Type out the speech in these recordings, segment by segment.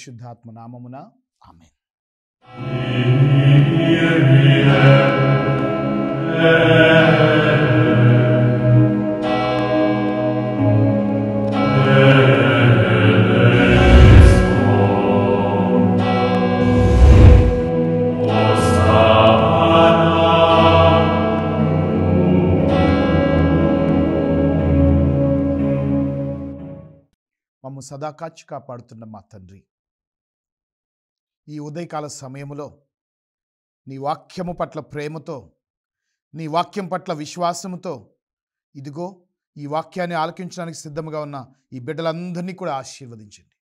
పరిశుద్ధాత్మ నామమున ఆమె సదాకాచి కాపాడుతున్న మా తండ్రి ఈ ఉదయకాల సమయంలో నీ వాక్యము పట్ల ప్రేమతో నీ వాక్యం పట్ల విశ్వాసముతో ఇదిగో ఈ వాక్యాన్ని ఆలకించడానికి సిద్ధంగా ఉన్న ఈ బిడ్డలందరినీ కూడా ఆశీర్వదించండి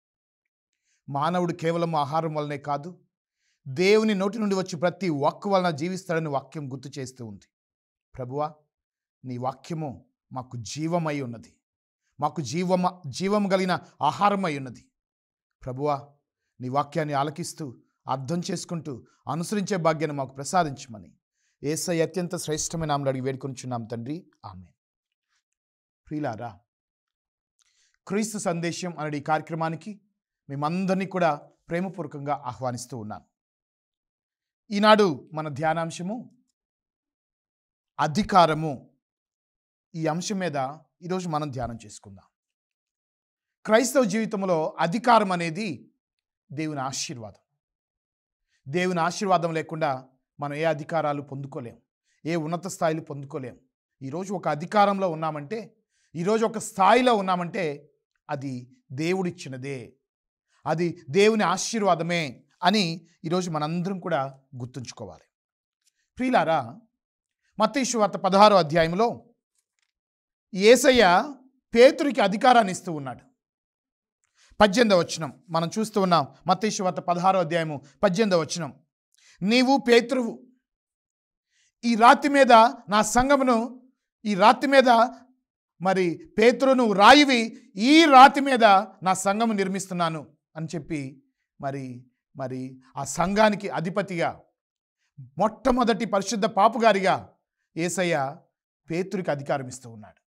మానవుడు కేవలం ఆహారం వల్లనే కాదు దేవుని నోటి నుండి వచ్చి ప్రతి వాక్కు వలన జీవిస్తాడని వాక్యం గుర్తు చేస్తూ ఉంది ప్రభువా నీ వాక్యము మాకు జీవమై ఉన్నది మాకు జీవమ జీవం కలిగిన ఆహారమై ఉన్నది ప్రభువా నీ వాక్యాన్ని ఆలకిస్తూ అర్థం చేసుకుంటూ అనుసరించే భాగ్యాన్ని మాకు ప్రసాదించమని ఏసై అత్యంత శ్రేష్టమైన ఆమెను అడిగి వేడుకొనిచున్నాం తండ్రి ఆమె ప్రియులారా క్రీస్తు సందేశం అనే ఈ కార్యక్రమానికి మేమందరినీ కూడా ప్రేమపూర్వకంగా ఆహ్వానిస్తూ ఉన్నాను ఈనాడు మన ధ్యానాంశము అధికారము ఈ అంశం మీద ఈరోజు మనం ధ్యానం చేసుకుందాం క్రైస్తవ జీవితంలో అధికారం అనేది దేవుని ఆశీర్వాదం దేవుని ఆశీర్వాదం లేకుండా మనం ఏ అధికారాలు పొందుకోలేం ఏ ఉన్నత స్థాయిలు పొందుకోలేం ఈరోజు ఒక అధికారంలో ఉన్నామంటే ఈరోజు ఒక స్థాయిలో ఉన్నామంటే అది దేవుడిచ్చినదే అది దేవుని ఆశీర్వాదమే అని ఈరోజు మనందరం కూడా గుర్తుంచుకోవాలి ప్రియులారా మత్తేశ్వ వార్త పదహారో అధ్యాయంలో ఏసయ్య పేతురికి అధికారాన్ని ఇస్తూ ఉన్నాడు పద్దెనిమిది వచనం మనం చూస్తూ ఉన్నాం మతీషు వార్త పదహారో అధ్యాయము పద్దెనిమిది వచనం నీవు పేతృవు ఈ రాతి మీద నా సంఘమును ఈ రాతి మీద మరి పేతృను రాయివి ఈ రాతి మీద నా సంఘము నిర్మిస్తున్నాను అని చెప్పి మరి మరి ఆ సంఘానికి అధిపతిగా మొట్టమొదటి పరిశుద్ధ పాపుగారిగా ఏసయ్య పేతురికి అధికారం ఇస్తూ ఉన్నాడు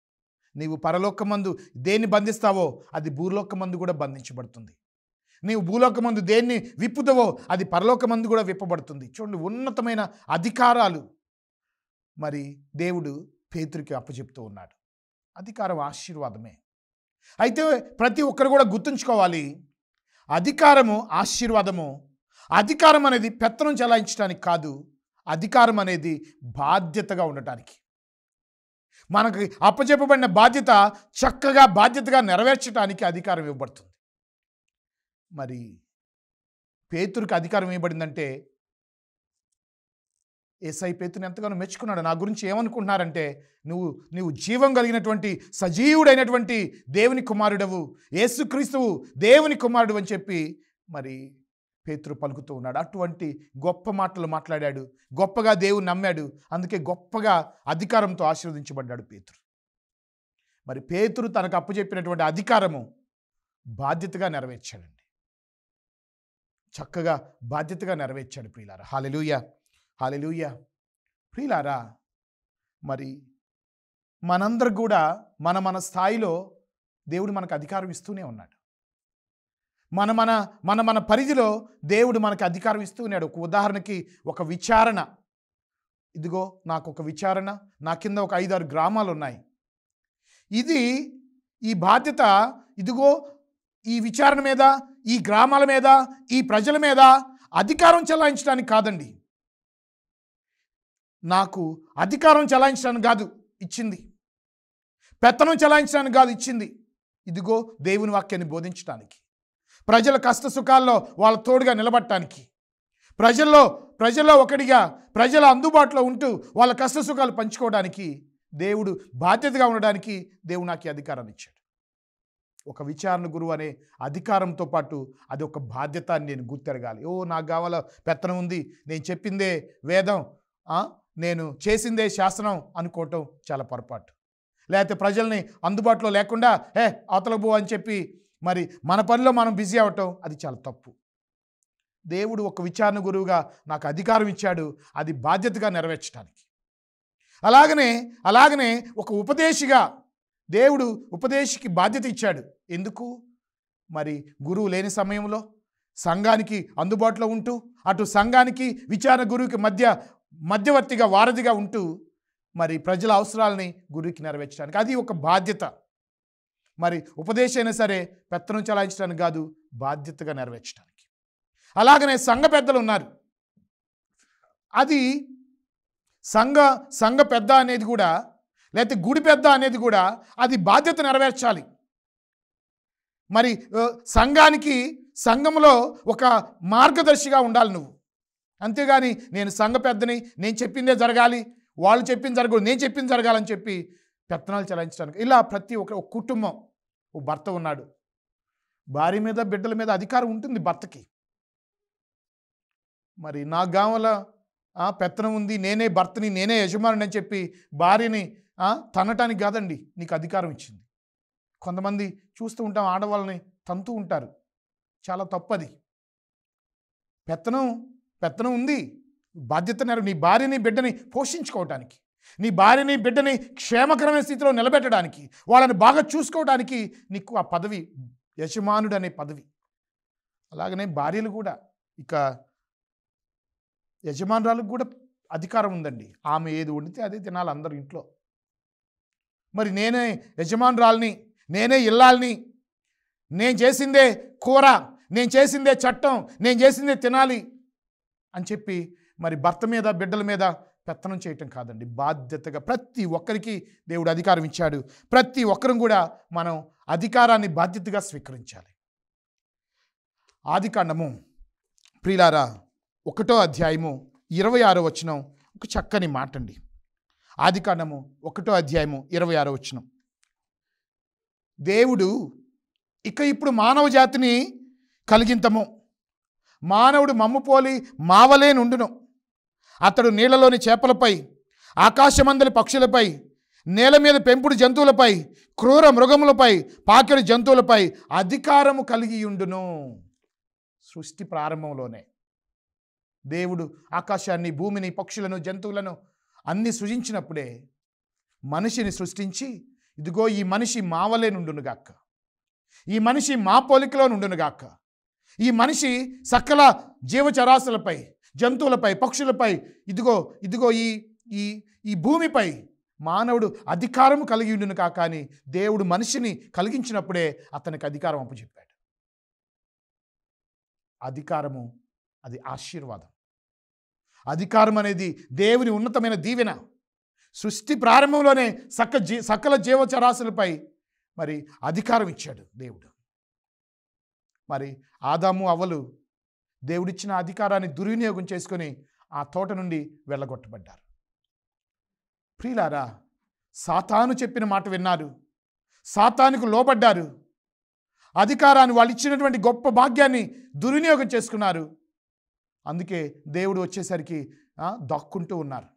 నీవు పరలోకమందు దేన్ని బంధిస్తావో అది భూలోకమందు కూడా బంధించబడుతుంది నీవు భూలోకమందు దేన్ని విప్పుదవో అది పరలోకమందు కూడా విప్పబడుతుంది చూడండి ఉన్నతమైన అధికారాలు మరి దేవుడు పేతురికి అప్పచెప్తూ ఉన్నాడు అధికారం ఆశీర్వాదమే అయితే ప్రతి ఒక్కరు కూడా గుర్తుంచుకోవాలి అధికారము ఆశీర్వాదము అధికారం అనేది పెత్తనం చెలాయించడానికి కాదు అధికారం అనేది బాధ్యతగా ఉండటానికి మనకి అప్పచెప్పబడిన బాధ్యత చక్కగా బాధ్యతగా నెరవేర్చడానికి అధికారం ఇవ్వబడుతుంది మరి పేతురికి అధికారం ఇవ్వబడిందంటే ఏసై పేతుని ఎంతగానో మెచ్చుకున్నాడు నా గురించి ఏమనుకుంటున్నారంటే నువ్వు నువ్వు జీవం కలిగినటువంటి సజీవుడైనటువంటి దేవుని కుమారుడవు ఏసుక్రీస్తువు దేవుని కుమారుడు అని చెప్పి మరి పేతురు పలుకుతూ ఉన్నాడు అటువంటి గొప్ప మాటలు మాట్లాడాడు గొప్పగా దేవుని నమ్మాడు అందుకే గొప్పగా అధికారంతో ఆశీర్వదించబడ్డాడు పేతురు మరి పేతురు తనకు అప్పచెప్పినటువంటి అధికారము బాధ్యతగా నెరవేర్చాడండి చక్కగా బాధ్యతగా నెరవేర్చాడు ప్రియులారా హాలెలూయ హాలెలుయ ప్రియులారా మరి మనందరు కూడా మన మన స్థాయిలో దేవుడు మనకు అధికారం ఇస్తూనే ఉన్నాడు మన మన మన మన పరిధిలో దేవుడు మనకి అధికారం ఇస్తూ ఉన్నాడు ఒక ఉదాహరణకి ఒక విచారణ ఇదిగో నాకు ఒక విచారణ నా కింద ఒక ఐదారు గ్రామాలు ఉన్నాయి ఇది ఈ బాధ్యత ఇదిగో ఈ విచారణ మీద ఈ గ్రామాల మీద ఈ ప్రజల మీద అధికారం చెలాయించడానికి కాదండి నాకు అధికారం చెలాయించడానికి కాదు ఇచ్చింది పెత్తనం చెలాయించడానికి కాదు ఇచ్చింది ఇదిగో దేవుని వాక్యాన్ని బోధించడానికి ప్రజల కష్ట సుఖాల్లో వాళ్ళ తోడుగా నిలబట్టడానికి ప్రజల్లో ప్రజల్లో ఒకటిగా ప్రజల అందుబాటులో ఉంటూ వాళ్ళ కష్ట సుఖాలు పంచుకోవడానికి దేవుడు బాధ్యతగా ఉండడానికి దేవుడు నాకు అధికారాన్ని ఇచ్చాడు ఒక విచారణ గురువు అనే అధికారంతో పాటు అది ఒక బాధ్యత అని నేను గుర్తెరగాలి ఓ నాకు కావాల పెత్తనం ఉంది నేను చెప్పిందే వేదం నేను చేసిందే శాసనం అనుకోవటం చాలా పొరపాటు లేకపోతే ప్రజల్ని అందుబాటులో లేకుండా ఏ అవతలకు అని చెప్పి మరి మన పనిలో మనం బిజీ అవటం అది చాలా తప్పు దేవుడు ఒక విచారణ గురువుగా నాకు అధికారం ఇచ్చాడు అది బాధ్యతగా నెరవేర్చడానికి అలాగనే అలాగనే ఒక ఉపదేశిగా దేవుడు ఉపదేశికి బాధ్యత ఇచ్చాడు ఎందుకు మరి గురువు లేని సమయంలో సంఘానికి అందుబాటులో ఉంటూ అటు సంఘానికి విచారణ గురువుకి మధ్య మధ్యవర్తిగా వారధిగా ఉంటూ మరి ప్రజల అవసరాలని గురువుకి నెరవేర్చడానికి అది ఒక బాధ్యత మరి ఉపదేశైనా సరే పెత్తనం చలాయించడానికి కాదు బాధ్యతగా నెరవేర్చడానికి అలాగనే సంఘ పెద్దలు ఉన్నారు అది సంఘ సంఘ పెద్ద అనేది కూడా లేకపోతే గుడి పెద్ద అనేది కూడా అది బాధ్యత నెరవేర్చాలి మరి సంఘానికి సంఘంలో ఒక మార్గదర్శిగా ఉండాలి నువ్వు అంతేగాని నేను సంఘ పెద్దని నేను చెప్పిందే జరగాలి వాళ్ళు చెప్పింది జరగదు నేను చెప్పింది జరగాలని చెప్పి పెత్తనాలు చెలాయించడానికి ఇలా ప్రతి ఒక్క కుటుంబం ఓ భర్త ఉన్నాడు భార్య మీద బిడ్డల మీద అధికారం ఉంటుంది భర్తకి మరి నా గామల పెత్తనం ఉంది నేనే భర్తని నేనే యజమాని అని చెప్పి భార్యని తనటానికి కాదండి నీకు అధికారం ఇచ్చింది కొంతమంది చూస్తూ ఉంటాం ఆడవాళ్ళని తంతూ ఉంటారు చాలా తప్పది పెత్తనం పెత్తనం ఉంది బాధ్యత నీ భార్యని బిడ్డని పోషించుకోవటానికి నీ భార్యని బిడ్డని క్షేమకరమైన స్థితిలో నిలబెట్టడానికి వాళ్ళని బాగా చూసుకోవడానికి నీకు ఆ పదవి యజమానుడు అనే పదవి అలాగనే భార్యలు కూడా ఇక యజమానురాలకు కూడా అధికారం ఉందండి ఆమె ఏది వండితే అదే తినాలి అందరి ఇంట్లో మరి నేనే యజమానురాల్ని నేనే ఇల్లాల్ని నేను చేసిందే కూర నేను చేసిందే చట్టం నేను చేసిందే తినాలి అని చెప్పి మరి భర్త మీద బిడ్డల మీద పెత్తనం చేయటం కాదండి బాధ్యతగా ప్రతి ఒక్కరికి దేవుడు అధికారం ఇచ్చాడు ప్రతి ఒక్కరం కూడా మనం అధికారాన్ని బాధ్యతగా స్వీకరించాలి ఆదికాండము ప్రిలారా ఒకటో అధ్యాయము ఇరవై ఆరో వచనం ఒక చక్కని మాట అండి ఆదికాండము ఒకటో అధ్యాయము ఇరవై ఆరో వచనం దేవుడు ఇక ఇప్పుడు మానవ జాతిని కలిగింతము మానవుడు మమ్ముపోలి మావలే నుండును అతడు నీళ్లలోని చేపలపై ఆకాశమందలి పక్షులపై నేల మీద పెంపుడు జంతువులపై క్రూర మృగములపై పాకెడు జంతువులపై అధికారము కలిగి ఉండును సృష్టి ప్రారంభంలోనే దేవుడు ఆకాశాన్ని భూమిని పక్షులను జంతువులను అన్ని సృజించినప్పుడే మనిషిని సృష్టించి ఇదిగో ఈ మనిషి మావలే నుండునుగాక ఈ మనిషి మా పోలికలో నుండునుగాక ఈ మనిషి సకల జీవచరాశులపై జంతువులపై పక్షులపై ఇదిగో ఇదిగో ఈ ఈ ఈ భూమిపై మానవుడు అధికారం కలిగి ఉండును కాక దేవుడు మనిషిని కలిగించినప్పుడే అతనికి అధికారం అప్పచెప్పాడు అధికారము అది ఆశీర్వాదం అధికారం అనేది దేవుని ఉన్నతమైన దీవెన సృష్టి ప్రారంభంలోనే సక జీ సకల జీవచరాశులపై మరి అధికారం ఇచ్చాడు దేవుడు మరి ఆదాము అవలు దేవుడిచ్చిన అధికారాన్ని దుర్వినియోగం చేసుకొని ఆ తోట నుండి వెళ్ళగొట్టబడ్డారు ప్రియులారా సాతాను చెప్పిన మాట విన్నారు సాతానికి లోబడ్డారు అధికారాన్ని వాళ్ళు ఇచ్చినటువంటి గొప్ప భాగ్యాన్ని దుర్వినియోగం చేసుకున్నారు అందుకే దేవుడు వచ్చేసరికి దక్కుంటూ ఉన్నారు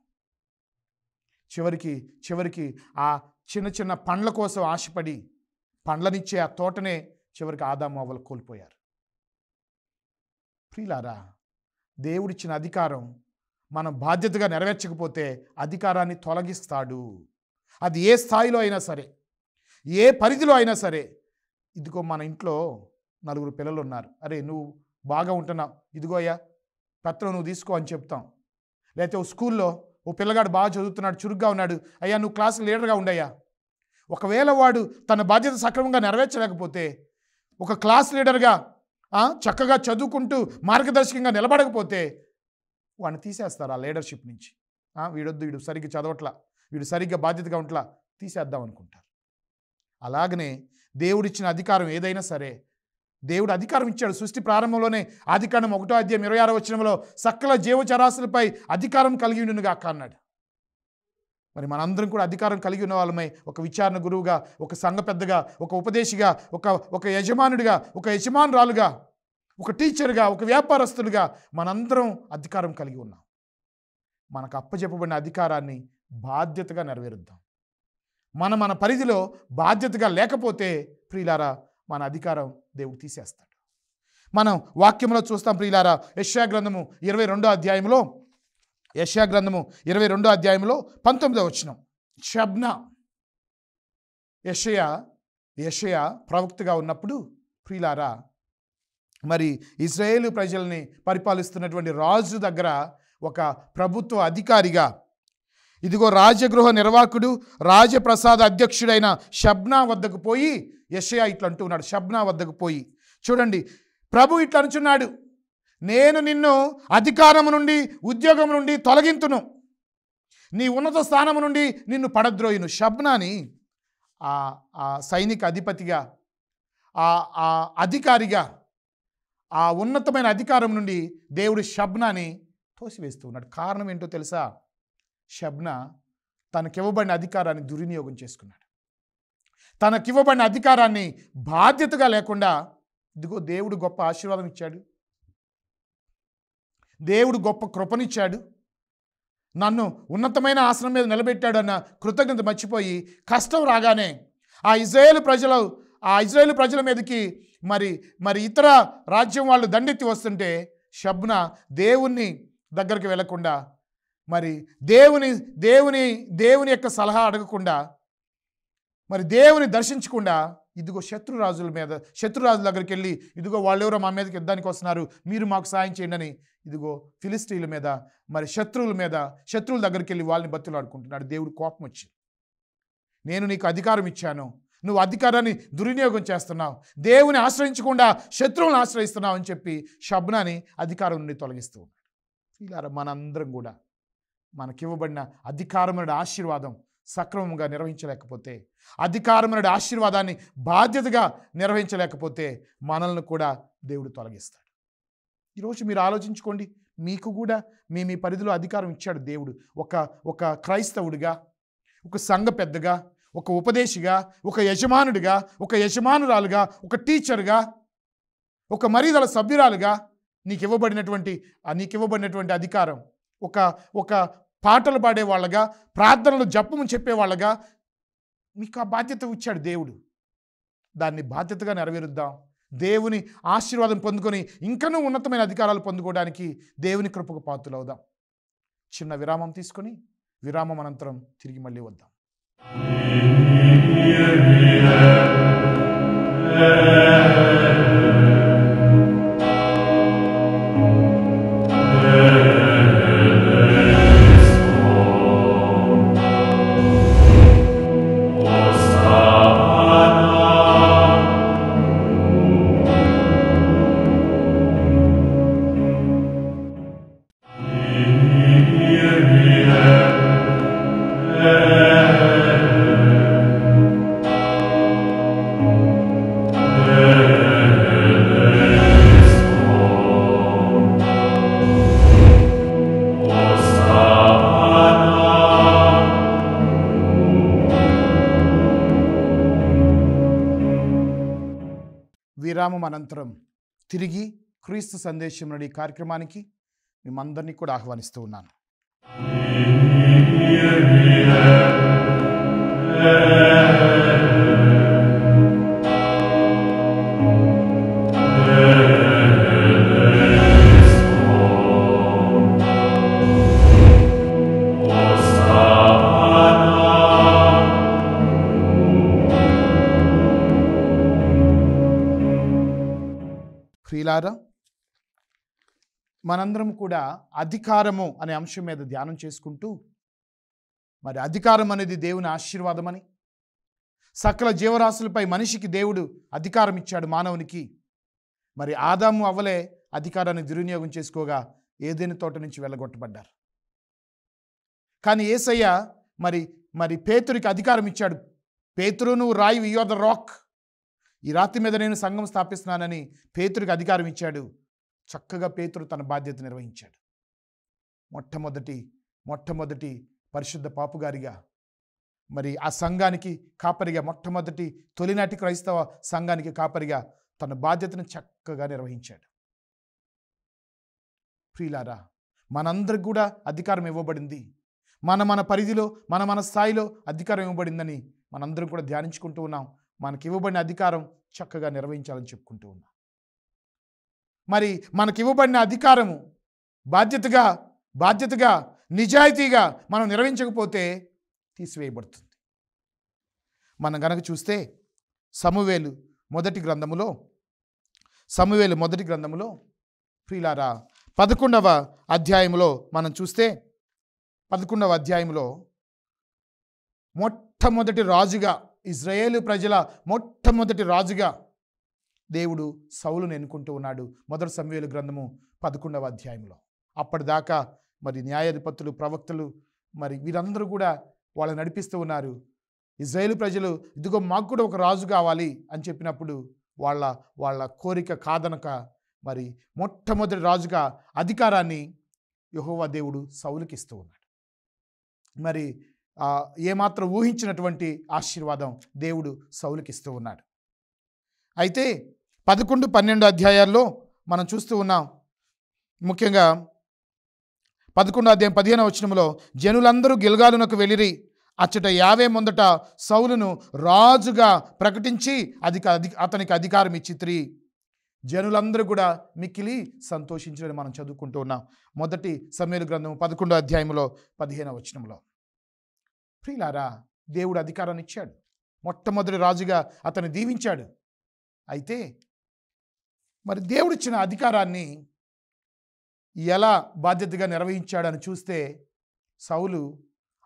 చివరికి చివరికి ఆ చిన్న చిన్న పండ్ల కోసం ఆశపడి పండ్లనిచ్చే ఆ తోటనే చివరికి ఆదాము అవలు కోల్పోయారు ప్రియులారా దేవుడిచ్చిన అధికారం మనం బాధ్యతగా నెరవేర్చకపోతే అధికారాన్ని తొలగిస్తాడు అది ఏ స్థాయిలో అయినా సరే ఏ పరిధిలో అయినా సరే ఇదిగో మన ఇంట్లో నలుగురు పిల్లలు ఉన్నారు అరే నువ్వు బాగా ఉంటున్నావు ఇదిగో అయ్యా పత్రం నువ్వు తీసుకో అని చెప్తాం లేకపోతే ఓ స్కూల్లో ఓ పిల్లగాడు బాగా చదువుతున్నాడు చురుగ్గా ఉన్నాడు అయ్యా నువ్వు క్లాస్ లీడర్గా ఉండయ్యా ఒకవేళ వాడు తన బాధ్యత సక్రమంగా నెరవేర్చలేకపోతే ఒక క్లాస్ లీడర్గా చక్కగా చదువుకుంటూ మార్గదర్శకంగా నిలబడకపోతే వాడిని తీసేస్తారు ఆ లీడర్షిప్ నుంచి వీడొద్దు వీడు సరిగ్గా చదవట్లా వీడు సరిగ్గా బాధ్యతగా ఉంట్లా తీసేద్దాం అనుకుంటారు అలాగనే దేవుడిచ్చిన అధికారం ఏదైనా సరే దేవుడు అధికారం ఇచ్చాడు సృష్టి ప్రారంభంలోనే ఆదికాండం ఒకటో అధ్యాయం ఇరవై ఆరో వచ్చినంలో సకల జీవచరాశులపై అధికారం కలిగి ఉండునుగా అన్నాడు మరి మనందరం కూడా అధికారం కలిగి ఉన్న వాళ్ళమై ఒక విచారణ గురువుగా ఒక సంఘ పెద్దగా ఒక ఉపదేశిగా ఒక ఒక యజమానుడిగా ఒక యజమానురాలుగా ఒక టీచర్గా ఒక వ్యాపారస్తులుగా మనందరం అధికారం కలిగి ఉన్నాం మనకు అప్పచెప్పబడిన అధికారాన్ని బాధ్యతగా నెరవేరుద్దాం మన మన పరిధిలో బాధ్యతగా లేకపోతే ప్రియులారా మన అధికారం దేవుడు తీసేస్తాడు మనం వాక్యంలో చూస్తాం ప్రియులారా యశ్యా గ్రంథము ఇరవై రెండో అధ్యాయంలో యశా గ్రంథము ఇరవై రెండో అధ్యాయంలో పంతొమ్మిదో వచ్చినం షబ్నా యషయ యషయ ప్రవక్తగా ఉన్నప్పుడు ప్రియులారా మరి ఇజ్రాయేలు ప్రజల్ని పరిపాలిస్తున్నటువంటి రాజు దగ్గర ఒక ప్రభుత్వ అధికారిగా ఇదిగో రాజగృహ నిర్వాహకుడు రాజప్రసాద అధ్యక్షుడైన షబ్నా వద్దకు పోయి యషయా ఇట్లా ఉన్నాడు షబ్నా వద్దకు పోయి చూడండి ప్రభు ఇట్లా అనుచున్నాడు నేను నిన్ను అధికారము నుండి ఉద్యోగం నుండి తొలగింతును నీ ఉన్నత స్థానము నుండి నిన్ను పడద్రోయును షబ్నాని ఆ సైనిక అధిపతిగా ఆ అధికారిగా ఆ ఉన్నతమైన అధికారం నుండి దేవుడు షబ్నాని తోసివేస్తూ ఉన్నాడు కారణం ఏంటో తెలుసా షబ్నా తనకివ్వబడిన అధికారాన్ని దుర్వినియోగం చేసుకున్నాడు తనకివ్వబడిన అధికారాన్ని బాధ్యతగా లేకుండా ఇదిగో దేవుడు గొప్ప ఆశీర్వాదం ఇచ్చాడు దేవుడు గొప్ప కృపనిచ్చాడు నన్ను ఉన్నతమైన ఆసనం మీద నిలబెట్టాడు అన్న కృతజ్ఞత మర్చిపోయి కష్టం రాగానే ఆ ఇజ్రాయేల్ ప్రజలు ఆ ఇజ్రాయేల్ ప్రజల మీదకి మరి మరి ఇతర రాజ్యం వాళ్ళు దండెత్తి వస్తుంటే షబ్న దేవుణ్ణి దగ్గరికి వెళ్లకుండా మరి దేవుని దేవుని దేవుని యొక్క సలహా అడగకుండా మరి దేవుని దర్శించకుండా ఇదిగో శత్రురాజుల మీద శత్రురాజుల దగ్గరికి వెళ్ళి ఇదిగో వాళ్ళెవరో మా మీదకి యుద్ధానికి వస్తున్నారు మీరు మాకు సాయం చేయండి అని ఇదిగో ఫిలిస్టీల మీద మరి శత్రువుల మీద శత్రువుల దగ్గరికి వెళ్ళి వాళ్ళని బతులాడుకుంటున్నాడు దేవుడు కోపం వచ్చి నేను నీకు అధికారం ఇచ్చాను నువ్వు అధికారాన్ని దుర్వినియోగం చేస్తున్నావు దేవుని ఆశ్రయించకుండా శత్రువులను ఆశ్రయిస్తున్నావు అని చెప్పి శబ్నాని అధికారం నుండి తొలగిస్తూ ఉన్నాడు ఇలా మనందరం కూడా మనకివ్వబడిన అధికారమైన ఆశీర్వాదం సక్రమంగా నిర్వహించలేకపోతే అధికారమైన ఆశీర్వాదాన్ని బాధ్యతగా నిర్వహించలేకపోతే మనల్ని కూడా దేవుడు తొలగిస్తాడు ఈరోజు మీరు ఆలోచించుకోండి మీకు కూడా మీ మీ పరిధిలో అధికారం ఇచ్చాడు దేవుడు ఒక ఒక క్రైస్తవుడిగా ఒక సంఘ పెద్దగా ఒక ఉపదేశిగా ఒక యజమానుడిగా ఒక యజమానురాలుగా ఒక టీచర్గా ఒక మరీదల సభ్యురాలుగా నీకు ఇవ్వబడినటువంటి నీకు ఇవ్వబడినటువంటి అధికారం ఒక ఒక పాటలు పాడేవాళ్ళగా ప్రార్థనలు జపము చెప్పేవాళ్ళగా మీకు ఆ బాధ్యత ఇచ్చాడు దేవుడు దాన్ని బాధ్యతగా నెరవేరుద్దాం దేవుని ఆశీర్వాదం పొందుకొని ఇంకనూ ఉన్నతమైన అధికారాలు పొందుకోవడానికి దేవుని కృపకు అవుదాం చిన్న విరామం తీసుకొని విరామం అనంతరం తిరిగి మళ్ళీ వద్దాం విరామం అనంతరం తిరిగి క్రీస్తు సందేశం నడి కార్యక్రమానికి మిమ్మందరినీ కూడా ఆహ్వానిస్తూ ఉన్నాను Yeah. మనందరం కూడా అధికారము అనే అంశం మీద ధ్యానం చేసుకుంటూ మరి అధికారం అనేది దేవుని ఆశీర్వాదమని సకల జీవరాశులపై మనిషికి దేవుడు అధికారం ఇచ్చాడు మానవునికి మరి ఆదాము అవ్వలే అధికారాన్ని దుర్వినియోగం చేసుకోగా ఏదైనా తోట నుంచి వెళ్ళగొట్టబడ్డారు కానీ ఏసయ్య మరి మరి పేతురికి అధికారం ఇచ్చాడు పేతురును రాయు రాయి ద రాక్ ఈ రాత్రి మీద నేను సంఘం స్థాపిస్తున్నానని పేతురికి అధికారం ఇచ్చాడు చక్కగా పేతురు తన బాధ్యత నిర్వహించాడు మొట్టమొదటి మొట్టమొదటి పరిశుద్ధ పాపుగారిగా మరి ఆ సంఘానికి కాపరిగా మొట్టమొదటి తొలినాటి క్రైస్తవ సంఘానికి కాపరిగా తన బాధ్యతను చక్కగా నిర్వహించాడు ప్రియులారా మనందరికి కూడా అధికారం ఇవ్వబడింది మన మన పరిధిలో మన మన స్థాయిలో అధికారం ఇవ్వబడిందని మనందరం కూడా ధ్యానించుకుంటూ ఉన్నాం మనకి ఇవ్వబడిన అధికారం చక్కగా నిర్వహించాలని చెప్పుకుంటూ ఉన్నాం మరి మనకి ఇవ్వబడిన అధికారము బాధ్యతగా బాధ్యతగా నిజాయితీగా మనం నిర్వహించకపోతే తీసివేయబడుతుంది మనం గనక చూస్తే సమవేలు మొదటి గ్రంథములో సమవేలు మొదటి గ్రంథములో ప్రిలారా పదకొండవ అధ్యాయంలో మనం చూస్తే పదకొండవ అధ్యాయంలో మొట్టమొదటి రాజుగా ఇజ్రాయేలు ప్రజల మొట్టమొదటి రాజుగా దేవుడు సౌలును ఎన్నుకుంటూ ఉన్నాడు మొదటి సమయంలో గ్రంథము పదకొండవ అధ్యాయంలో అప్పటిదాకా మరి న్యాయాధిపతులు ప్రవక్తలు మరి వీరందరూ కూడా వాళ్ళని నడిపిస్తూ ఉన్నారు ఇజ్రాయేల్ ప్రజలు ఇదిగో మాకు కూడా ఒక రాజు కావాలి అని చెప్పినప్పుడు వాళ్ళ వాళ్ళ కోరిక కాదనక మరి మొట్టమొదటి రాజుగా అధికారాన్ని యహోవా దేవుడు సౌలుకి ఇస్తూ ఉన్నాడు మరి ఏమాత్రం ఊహించినటువంటి ఆశీర్వాదం దేవుడు సౌలుకి ఇస్తూ ఉన్నాడు అయితే పదకొండు పన్నెండు అధ్యాయాల్లో మనం చూస్తూ ఉన్నాం ముఖ్యంగా పదకొండు అధ్యాయం పదిహేను వచనంలో జనులందరూ గిల్గాలునకు వెళ్ళిరి అచ్చట యావే ముందట సౌలును రాజుగా ప్రకటించి అధిక అతనికి అధికారం ఇచ్చిత్రి జనులందరూ కూడా మిక్కిలి సంతోషించడం మనం చదువుకుంటూ ఉన్నాం మొదటి సమీరు గ్రంథం పదకొండో అధ్యాయంలో పదిహేను వచనంలో ప్రియులారా దేవుడు అధికారాన్ని ఇచ్చాడు మొట్టమొదటి రాజుగా అతను దీవించాడు అయితే మరి దేవుడిచ్చిన అధికారాన్ని ఎలా బాధ్యతగా నిర్వహించాడని చూస్తే సౌలు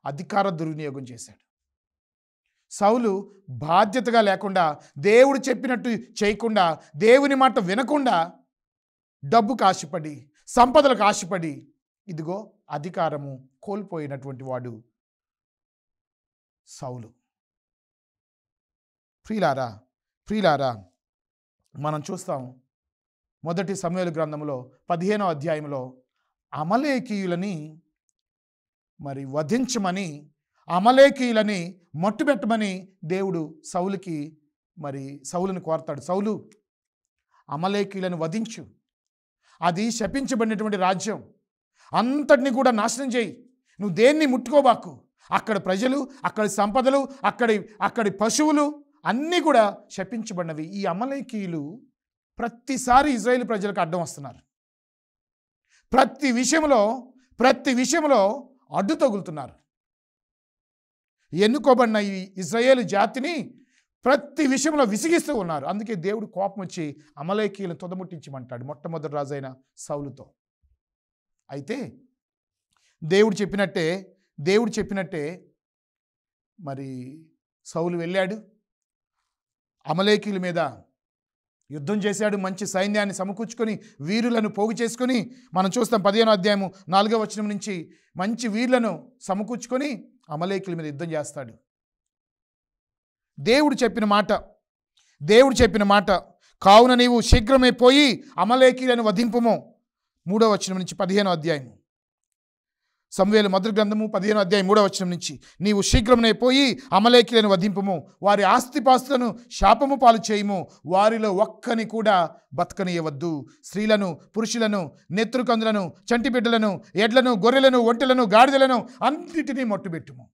అధికార దుర్వినియోగం చేశాడు సౌలు బాధ్యతగా లేకుండా దేవుడు చెప్పినట్టు చేయకుండా దేవుని మాట వినకుండా డబ్బుకు ఆశపడి సంపదలకు ఆశపడి ఇదిగో అధికారము కోల్పోయినటువంటి వాడు సౌలు ప్రియులారా ప్రియులారా మనం చూస్తాం మొదటి సమయాల గ్రంథంలో పదిహేనో అధ్యాయంలో అమలేకీయులని మరి వధించమని అమలేకీయులని మట్టుబెట్టమని దేవుడు సౌలుకి మరి సౌలుని కోరతాడు సౌలు అమలేకీయులను వధించు అది శపించబడినటువంటి రాజ్యం అంతటిని కూడా నాశనం చేయి నువ్వు దేన్ని ముట్టుకోబాకు అక్కడ ప్రజలు అక్కడి సంపదలు అక్కడి అక్కడి పశువులు అన్నీ కూడా శపించబడినవి ఈ అమలేకీయులు ప్రతిసారి ఇజ్రాయేల్ ప్రజలకు అడ్డం వస్తున్నారు ప్రతి విషయంలో ప్రతి విషయంలో అడ్డు తగులుతున్నారు ఎన్నుకోబడిన ఈ ఇజ్రాయేల్ జాతిని ప్రతి విషయంలో విసిగిస్తూ ఉన్నారు అందుకే దేవుడు కోపం వచ్చి అమలేకీలను తొదముట్టించమంటాడు మొట్టమొదటి రాజైన సౌలుతో అయితే దేవుడు చెప్పినట్టే దేవుడు చెప్పినట్టే మరి సౌలు వెళ్ళాడు అమలేకీల మీద యుద్ధం చేశాడు మంచి సైన్యాన్ని సమకూర్చుకొని వీరులను పోగు చేసుకొని మనం చూస్తాం పదిహేనో అధ్యాయము నాలుగో వచనం నుంచి మంచి వీరులను సమకూర్చుకొని అమలేకుల మీద యుద్ధం చేస్తాడు దేవుడు చెప్పిన మాట దేవుడు చెప్పిన మాట కావున నీవు శీఘ్రమే పోయి అమలేకీలను వధింపము మూడో వచనం నుంచి పదిహేనో అధ్యాయము సమవేలు మధుర గ్రంథము పదిహేను అధ్యాయం మూడవ వచనం నుంచి నీవు శీఘ్రమునే పోయి అమలేకిలను వధింపము వారి ఆస్తిపాస్తులను శాపము పాలు చేయము వారిలో ఒక్కని కూడా బతకనీయవద్దు స్త్రీలను పురుషులను నెత్రుకందులను చంటిబిడ్డలను ఎడ్లను గొర్రెలను ఒంటెలను గాడిదలను అన్నిటినీ మొట్టుబెట్టుము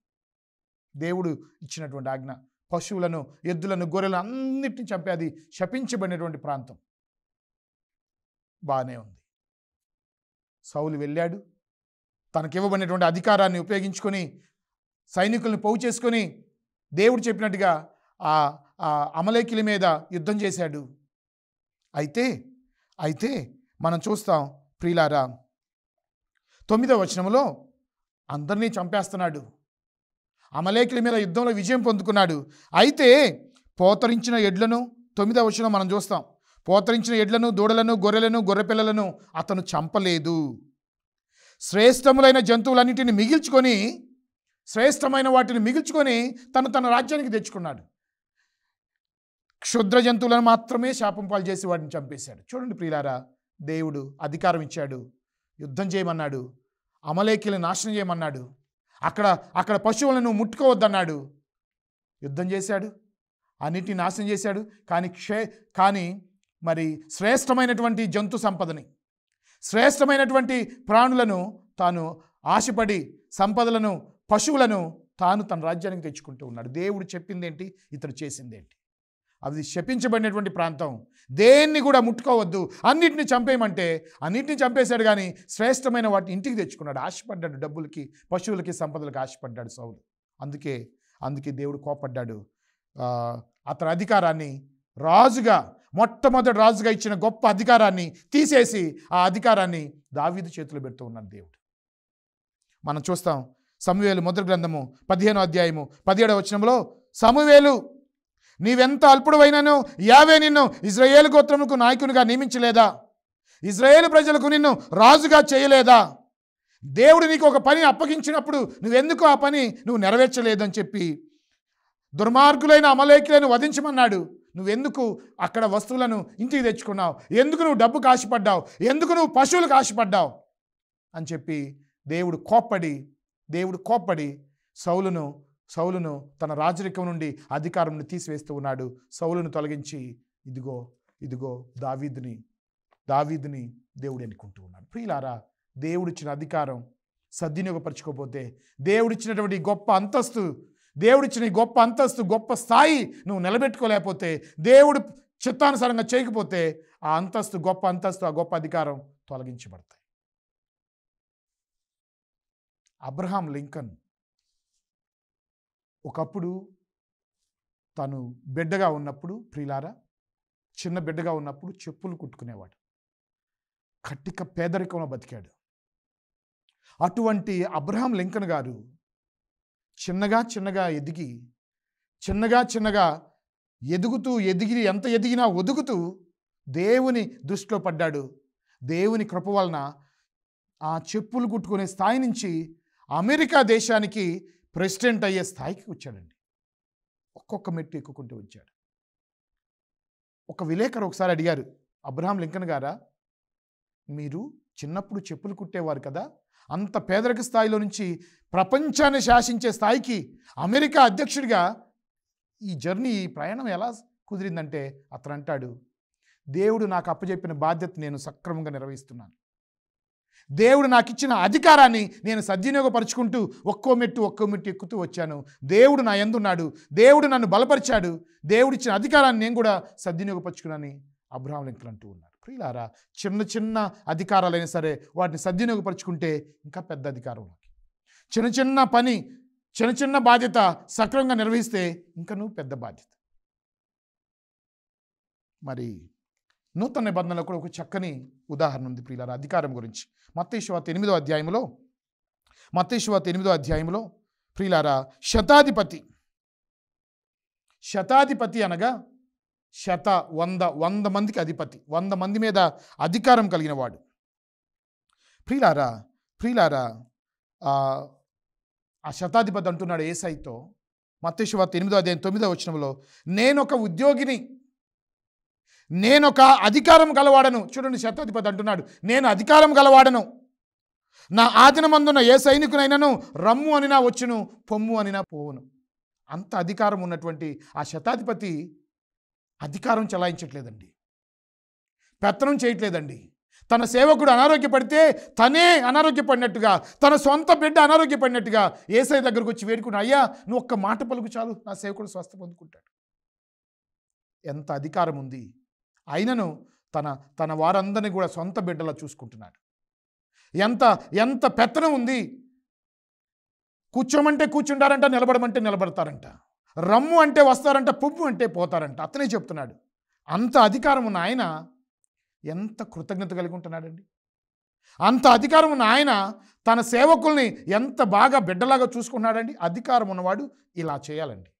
దేవుడు ఇచ్చినటువంటి ఆజ్ఞ పశువులను ఎద్దులను గొర్రెలను అన్నిటిని చంపే అది శపించబడినటువంటి ప్రాంతం బాగానే ఉంది సౌలు వెళ్ళాడు ఇవ్వబడినటువంటి అధికారాన్ని ఉపయోగించుకొని సైనికులను పోగు చేసుకొని దేవుడు చెప్పినట్టుగా ఆ ఆ అమలేకిల మీద యుద్ధం చేశాడు అయితే అయితే మనం చూస్తాం ప్రియులారా తొమ్మిదవ వచనంలో అందరినీ చంపేస్తున్నాడు అమలేకుల మీద యుద్ధంలో విజయం పొందుకున్నాడు అయితే పోతరించిన ఎడ్లను తొమ్మిదవ వచనం మనం చూస్తాం పోతరించిన ఎడ్లను దూడలను గొర్రెలను గొర్రెపిల్లలను అతను చంపలేదు శ్రేష్టములైన జంతువులన్నింటిని మిగిల్చుకొని శ్రేష్టమైన వాటిని మిగిల్చుకొని తను తన రాజ్యానికి తెచ్చుకున్నాడు క్షుద్ర జంతువులను మాత్రమే శాపం పాలు చేసి వాటిని చంపేశాడు చూడండి ప్రియులారా దేవుడు అధికారం ఇచ్చాడు యుద్ధం చేయమన్నాడు అమలేకిలు నాశనం చేయమన్నాడు అక్కడ అక్కడ పశువులను ముట్టుకోవద్దన్నాడు యుద్ధం చేశాడు అన్నిటిని నాశనం చేశాడు కానీ క్షే కానీ మరి శ్రేష్టమైనటువంటి జంతు సంపదని శ్రేష్టమైనటువంటి ప్రాణులను తాను ఆశపడి సంపదలను పశువులను తాను తన రాజ్యానికి తెచ్చుకుంటూ ఉన్నాడు దేవుడు చెప్పిందేంటి ఇతడు చేసిందేంటి అది శపించబడినటువంటి ప్రాంతం దేన్ని కూడా ముట్టుకోవద్దు అన్నిటిని చంపేయమంటే అన్నిటిని చంపేశాడు కానీ శ్రేష్టమైన వాటిని ఇంటికి తెచ్చుకున్నాడు ఆశపడ్డాడు డబ్బులకి పశువులకి సంపదలకి ఆశపడ్డాడు సౌలు అందుకే అందుకే దేవుడు కోపడ్డాడు అతని అధికారాన్ని రాజుగా మొట్టమొదటి రాజుగా ఇచ్చిన గొప్ప అధికారాన్ని తీసేసి ఆ అధికారాన్ని దావీదు చేతిలో పెడుతూ ఉన్నాడు దేవుడు మనం చూస్తాం సమవేలు మొదటి గ్రంథము పదిహేనో అధ్యాయము పదిహేడవ వచనంలో సమువేలు నీవెంత అల్పుడువైనను యావే నిన్ను ఇజ్రాయేల్ గోత్రముకు నాయకునిగా నియమించలేదా ఇజ్రాయేల్ ప్రజలకు నిన్ను రాజుగా చేయలేదా దేవుడు నీకు ఒక పని అప్పగించినప్పుడు నువ్వెందుకు ఆ పని నువ్వు నెరవేర్చలేదని చెప్పి దుర్మార్గులైన అమలేకులను వధించమన్నాడు నువ్వెందుకు అక్కడ వస్తువులను ఇంటికి తెచ్చుకున్నావు ఎందుకు నువ్వు డబ్బు కాశపడ్డావు ఎందుకు నువ్వు పశువులు కాశపడ్డావు అని చెప్పి దేవుడు కోప్పడి దేవుడు కోప్పడి సౌలును సౌలును తన రాజరికం నుండి అధికారంను తీసివేస్తూ ఉన్నాడు సౌలును తొలగించి ఇదిగో ఇదిగో దావీద్ని దావీద్ని దేవుడు ఎన్నుకుంటూ ఉన్నాడు ప్రియులారా దేవుడిచ్చిన అధికారం సద్వినియోగపరచుకోపోతే దేవుడిచ్చినటువంటి గొప్ప అంతస్తు దేవుడిచ్చిన గొప్ప అంతస్తు గొప్ప స్థాయి నువ్వు నిలబెట్టుకోలేకపోతే దేవుడు చిత్తానుసారంగా చేయకపోతే ఆ అంతస్తు గొప్ప అంతస్తు ఆ గొప్ప అధికారం తొలగించబడతాయి అబ్రహాం లింకన్ ఒకప్పుడు తను బిడ్డగా ఉన్నప్పుడు ప్రిలారా చిన్న బిడ్డగా ఉన్నప్పుడు చెప్పులు కుట్టుకునేవాడు కట్టిక పేదరికంలో బతికాడు అటువంటి అబ్రహాం లింకన్ గారు చిన్నగా చిన్నగా ఎదిగి చిన్నగా చిన్నగా ఎదుగుతూ ఎదిగి ఎంత ఎదిగినా ఒదుగుతూ దేవుని దృష్టిలో పడ్డాడు దేవుని కృప వలన ఆ చెప్పులు కుట్టుకునే స్థాయి నుంచి అమెరికా దేశానికి ప్రెసిడెంట్ అయ్యే స్థాయికి వచ్చాడండి ఒక్కొక్క మెట్టు ఎక్కుకుంటూ వచ్చాడు ఒక విలేకరు ఒకసారి అడిగారు అబ్రహాం లింకన్ గారా మీరు చిన్నప్పుడు చెప్పులు కుట్టేవారు కదా అంత పేదరిక స్థాయిలో నుంచి ప్రపంచాన్ని శాసించే స్థాయికి అమెరికా అధ్యక్షుడిగా ఈ జర్నీ ఈ ప్రయాణం ఎలా కుదిరిందంటే అతను అంటాడు దేవుడు నాకు అప్పచెప్పిన బాధ్యత నేను సక్రమంగా నిర్వహిస్తున్నాను దేవుడు నాకు ఇచ్చిన అధికారాన్ని నేను సద్వినియోగపరుచుకుంటూ ఒక్కో మెట్టు ఒక్కో మెట్టు ఎక్కుతూ వచ్చాను దేవుడు నా ఎందున్నాడు దేవుడు నన్ను బలపరిచాడు దేవుడిచ్చిన అధికారాన్ని నేను కూడా సద్వినియోగపరుచుకున్నానని అబ్రహాం లింకన్ అంటూ ఉన్నాను ప్రియులారా చిన్న చిన్న అధికారాలైనా సరే వాటిని సద్వినియోగపరుచుకుంటే ఇంకా పెద్ద అధికారంలోకి చిన్న చిన్న పని చిన్న చిన్న బాధ్యత సక్రమంగా నిర్వహిస్తే ఇంకా నువ్వు పెద్ద బాధ్యత మరి నూతన నిబంధనలు కూడా ఒక చక్కని ఉదాహరణ ఉంది ప్రియుల అధికారం గురించి మత్తేశ్వాత ఎనిమిదో అధ్యాయంలో మత్తేశ్వాత ఎనిమిదో అధ్యాయంలో ప్రియులారా శతాధిపతి శతాధిపతి అనగా శత వంద వంద మందికి అధిపతి వంద మంది మీద అధికారం కలిగిన వాడు ప్రియులారా ప్రియులారా ఆ శతాధిపతి అంటున్నాడు ఏసైతో మత్స్యవార్త ఎనిమిదో అదే తొమ్మిదో వచ్చినంలో నేనొక ఉద్యోగిని నేనొక అధికారం గలవాడను చూడండి శతాధిపతి అంటున్నాడు నేను అధికారం గలవాడను నా ఆధీనమందున్న ఏ సైనికునైనాను రమ్ము అనినా వచ్చును పొమ్ము అనినా పోవును అంత అధికారం ఉన్నటువంటి ఆ శతాధిపతి అధికారం చెలాయించట్లేదండి పెత్తనం చేయట్లేదండి తన సేవకుడు అనారోగ్యపడితే తనే అనారోగ్యపడినట్టుగా తన సొంత బిడ్డ అనారోగ్యపడినట్టుగా ఏసై దగ్గరకు వచ్చి వేడుకుని అయ్యా నువ్వు ఒక్క మాట పలుకు చాలు నా సేవకుడు స్వస్థ పొందుకుంటాడు ఎంత అధికారం ఉంది అయినను తన తన వారందరినీ కూడా సొంత బిడ్డలా చూసుకుంటున్నాడు ఎంత ఎంత పెత్తనం ఉంది కూర్చోమంటే కూర్చుంటారంట నిలబడమంటే నిలబడతారంట రమ్ము అంటే వస్తారంట పువ్వు అంటే పోతారంట అతనే చెప్తున్నాడు అంత అధికారం ఉన్న ఆయన ఎంత కృతజ్ఞత కలిగి ఉంటున్నాడండి అంత అధికారం ఉన్న ఆయన తన సేవకుల్ని ఎంత బాగా బిడ్డలాగా చూసుకున్నాడండి అధికారం ఉన్నవాడు ఇలా చేయాలండి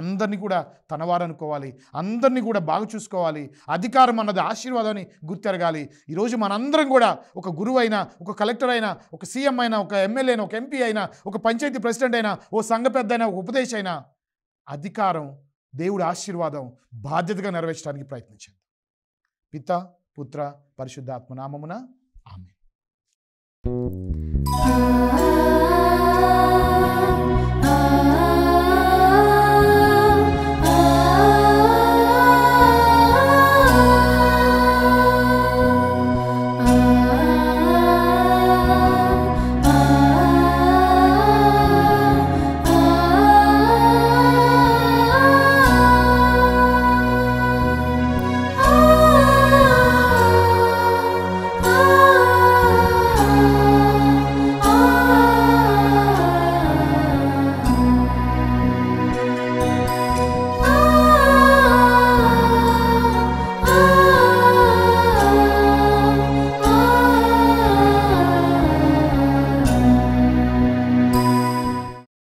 అందరినీ కూడా తనవారనుకోవాలి అందరినీ కూడా బాగా చూసుకోవాలి అధికారం అన్నది ఆశీర్వాదాన్ని గుర్తెరగాలి ఈరోజు మనందరం కూడా ఒక గురువు అయినా ఒక కలెక్టర్ అయినా ఒక సీఎం అయినా ఒక ఎమ్మెల్యే అయినా ఒక ఎంపీ అయినా ఒక పంచాయతీ ప్రెసిడెంట్ అయినా ఓ సంఘ పెద్ద అయినా ఒక ఉపదేశ అయినా అధికారం దేవుడి ఆశీర్వాదం బాధ్యతగా నెరవేర్చడానికి ప్రయత్నించండి పిత పుత్ర పరిశుద్ధాత్మ నామమున ఆమె